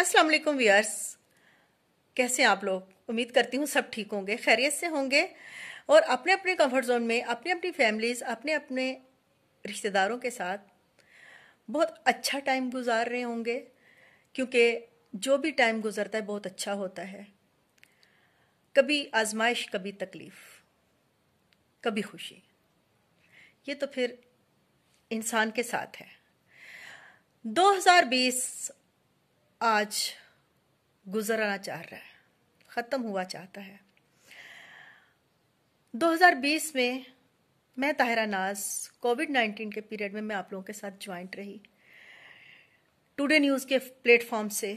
अस्सलाम वालेकुम व्यूअर्स कैसे आप लोग उम्मीद करती हूँ सब ठीक होंगे खैरियत से होंगे और अपने अपने कंफर्ट जोन में अपनी अपनी फैमिलीज़ अपने अपने रिश्तेदारों के साथ बहुत अच्छा टाइम गुजार रहे होंगे क्योंकि जो भी टाइम गुजरता है बहुत अच्छा होता है कभी आजमाइश कभी तकलीफ़ कभी खुशी ये तो फिर इंसान के साथ है 2020 आज गुजरना चाह रहा है ख़त्म हुआ चाहता है 2020 में मैं ताहिरा नाज कोविड 19 के पीरियड में मैं आप लोगों के साथ ज्वाइंट रही टुडे न्यूज़ के प्लेटफॉर्म से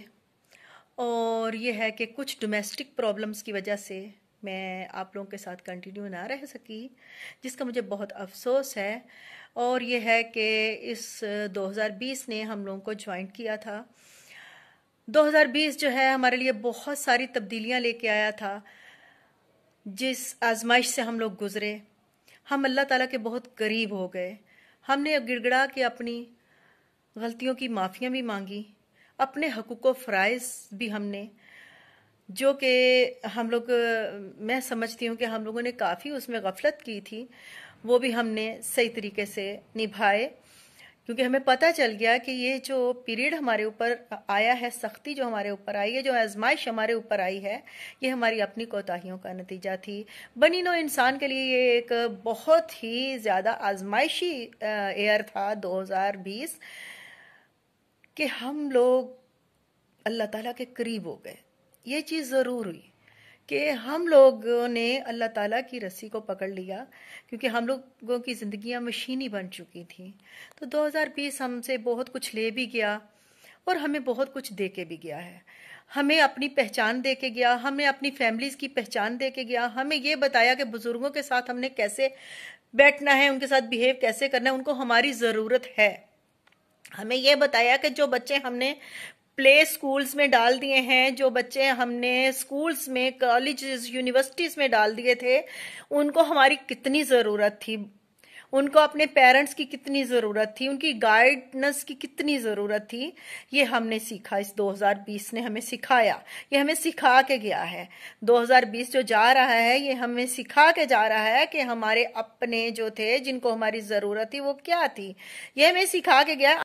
और ये है कि कुछ डोमेस्टिक प्रॉब्लम्स की वजह से मैं आप लोगों के साथ कंटिन्यू ना रह सकी जिसका मुझे बहुत अफसोस है और ये है कि इस 2020 ने हम लोगों को ज्वाइंट किया था 2020 जो है हमारे लिए बहुत सारी तब्दीलियां लेके आया था जिस आजमाइश से हम लोग गुजरे हम अल्लाह ताला के बहुत करीब हो गए हमने गिड़गड़ा के अपनी गलतियों की माफियां भी मांगी अपने हकूक़ फ़राइज़ भी हमने जो कि हम लोग मैं समझती हूँ कि हम लोगों ने काफ़ी उसमें गफलत की थी वो भी हमने सही तरीके से निभाए क्योंकि हमें पता चल गया कि ये जो पीरियड हमारे ऊपर आया है सख्ती जो हमारे ऊपर आई है जो आजमाइश हमारे ऊपर आई है ये हमारी अपनी कोताहियों का नतीजा थी बनी नो इंसान के लिए ये एक बहुत ही ज़्यादा आजमाइशी एयर था 2020 कि हम लोग अल्लाह ताला के करीब हो गए ये चीज़ ज़रूर हुई कि हम लोगों ने अल्लाह ताला की रस्सी को पकड़ लिया क्योंकि हम लोगों की ज़िंदियाँ मशीनी बन चुकी थी तो 2020 हमसे बहुत कुछ ले भी गया और हमें बहुत कुछ दे के भी गया है हमें अपनी पहचान दे के गया हमें अपनी फैमिलीज़ की पहचान दे के गया हमें ये बताया कि बुज़ुर्गों के साथ हमने कैसे बैठना है उनके साथ बिहेव कैसे करना है उनको हमारी ज़रूरत है हमें यह बताया कि जो बच्चे हमने प्ले स्कूल्स में डाल दिए हैं जो बच्चे हमने स्कूल्स में कॉलेज यूनिवर्सिटीज़ में डाल दिए थे उनको हमारी कितनी ज़रूरत थी उनको अपने पेरेंट्स की कितनी ज़रूरत थी उनकी गाइडनेस की कितनी ज़रूरत थी ये हमने सीखा इस 2020 ने हमें सिखाया ये हमें सिखा के गया है 2020 जो जा रहा है ये हमें सिखा के जा रहा है कि हमारे अपने जो थे जिनको हमारी ज़रूरत थी वो क्या थी ये हमें सिखा के गया